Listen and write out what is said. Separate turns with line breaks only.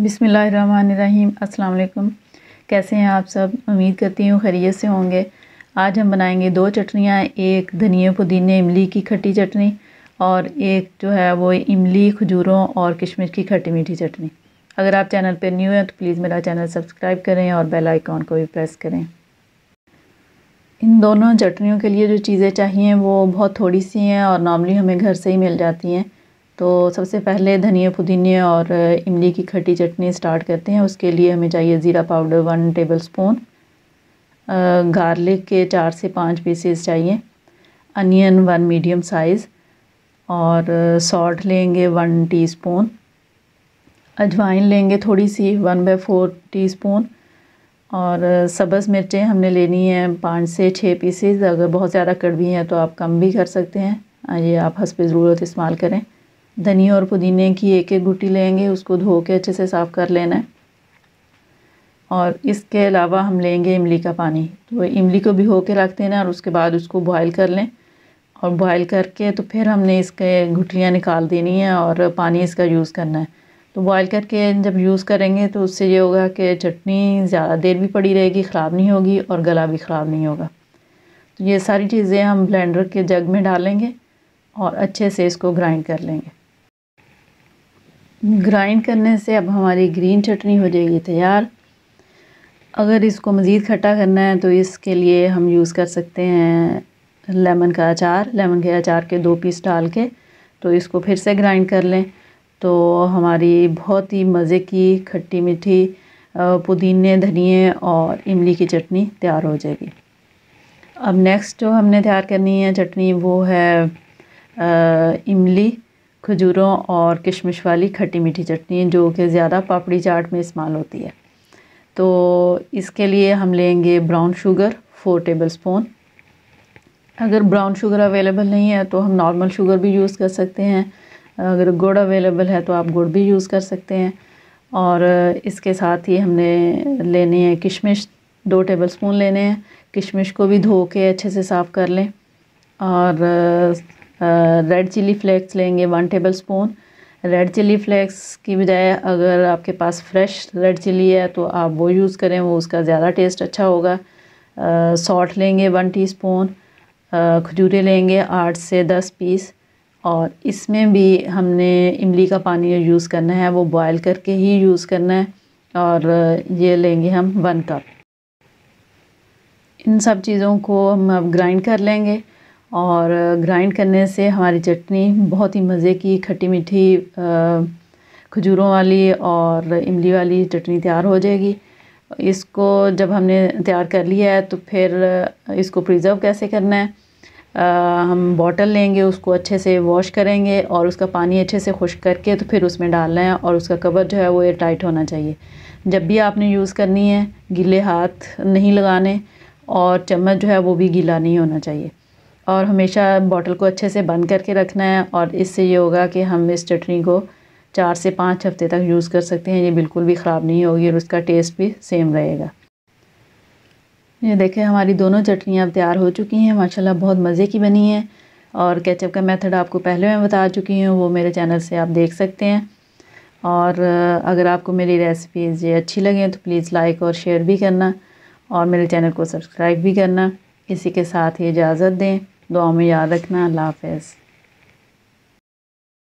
बिसमीम् अल्लाम कैसे हैं आप सब उम्मीद करती हूँ खैरियत से होंगे आज हम बनाएंगे दो चटनियाँ एक धनिया पुदीने इमली की खट्टी चटनी और एक जो है वो इमली खजूरों और किशमिश की खट्टी मीठी चटनी अगर आप चैनल पर न्यू हैं तो प्लीज़ मेरा चैनल सब्सक्राइब करें और बेल आइकॉन को भी प्रेस करें इन दोनों चटनियों के लिए जो चीज़ें चाहिए वो बहुत थोड़ी सी हैं और नॉर्मली हमें घर से ही मिल जाती हैं तो सबसे पहले धनिया पुदीने और इमली की खट्टी चटनी स्टार्ट करते हैं उसके लिए हमें चाहिए ज़ीरा powder one tablespoon garlic के चार से पाँच पीसेस चाहिए अनियन वन मीडियम साइज़ और सॉल्ट लेंगे वन टीस्पून अजवाइन लेंगे थोड़ी सी वन बाई फोर टी और सब्ज़ मिर्चें हमने लेनी है पाँच से छः पीसेस अगर बहुत ज़्यादा कड़वी हैं तो आप कम भी कर सकते हैं ये आप हंस ज़रूरत इस्तेमाल करें धनिया और पुदीने की एक एक गुटी लेंगे उसको धो के अच्छे से साफ़ कर लेना है और इसके अलावा हम लेंगे इमली का पानी तो इमली को भिगो के रख देना और उसके बाद उसको बॉयल कर लें और बॉयल करके तो फिर हमने इसके गुटलियाँ निकाल देनी है और पानी इसका यूज़ करना है तो बॉयल करके जब यूज़ करेंगे तो उससे ये होगा कि चटनी ज़्यादा देर भी पड़ी रहेगी ख़राब नहीं होगी और गला भी ख़राब नहीं होगा तो ये सारी चीज़ें हम ब्लेंडर के जग में डालेंगे और अच्छे से इसको ग्राइंड कर लेंगे ग्राइंड करने से अब हमारी ग्रीन चटनी हो जाएगी तैयार अगर इसको मज़ीद खट्टा करना है तो इसके लिए हम यूज़ कर सकते हैं लेमन का अचार लेमन के अचार के दो पीस डाल के तो इसको फिर से ग्राइंड कर लें तो हमारी बहुत ही मज़े की खट्टी मीठी पुदीने धनिए और इमली की चटनी तैयार हो जाएगी अब नेक्स्ट जो हमने तैयार करनी है चटनी वो है आ, इमली खजूरों और किशमिश वाली खट्टी मीठी चटनी जो कि ज़्यादा पापड़ी चाट में इस्तेमाल होती है तो इसके लिए हम लेंगे brown sugar four tablespoon अगर ब्राउन शुगर अवेलेबल नहीं है तो हम नॉर्मल शुगर भी यूज़ कर सकते हैं अगर गुड़ अवेलेबल है तो आप गुड़ भी यूज़ कर सकते हैं और इसके साथ ही हमने लेने हैं किशमिश दो टेबल स्पून लेने हैं किशमिश को भी धो के अच्छे से साफ़ कर लें और रेड चिली फ्लेक्स लेंगे one tablespoon red chilli flakes की बजाय अगर आपके पास फ्रेश रेड चिली है तो आप वो यूज़ करें वो उसका ज़्यादा टेस्ट अच्छा होगा सॉल्ट लेंगे वन टी स्पून खजूरें लेंगे आठ से दस पीस और इसमें भी हमने इमली का पानी यूज़ करना है वो बॉयल करके ही यूज़ करना है और ये लेंगे हम वन कप इन सब चीज़ों को हम अब ग्राइंड कर लेंगे और ग्राइंड करने से हमारी चटनी बहुत ही मज़े की खट्टी मीठी खजूरों वाली और इमली वाली चटनी तैयार हो जाएगी इसको जब हमने तैयार कर लिया है तो फिर इसको प्रिज़र्व कैसे करना है आ, हम बॉटल लेंगे उसको अच्छे से वॉश करेंगे और उसका पानी अच्छे से खुश करके तो फिर उसमें डालना है और उसका कवर जो है वो एयर टाइट होना चाहिए जब भी आपने यूज़ करनी है गीले हाथ नहीं लगाने और चम्मच जो है वो भी गीला नहीं होना चाहिए और हमेशा बॉटल को अच्छे से बंद करके रखना है और इससे ये होगा कि हम इस चटनी को चार से पाँच हफ्ते तक यूज़ कर सकते हैं ये बिल्कुल भी ख़राब नहीं होगी और उसका टेस्ट भी सेम रहेगा ये देखें हमारी दोनों चटनियाँ अब तैयार हो चुकी हैं माशाल्लाह बहुत मज़े की बनी है और केचप का मेथड आपको पहले मैं बता चुकी हूँ वो मेरे चैनल से आप देख सकते हैं और अगर आपको मेरी रेसिपीज़ ये अच्छी लगें तो प्लीज़ लाइक और शेयर भी करना और मेरे चैनल को सब्सक्राइब भी करना इसी के साथ ही इजाज़त दें दुआ में याद रखना अल्लाह हाफिज़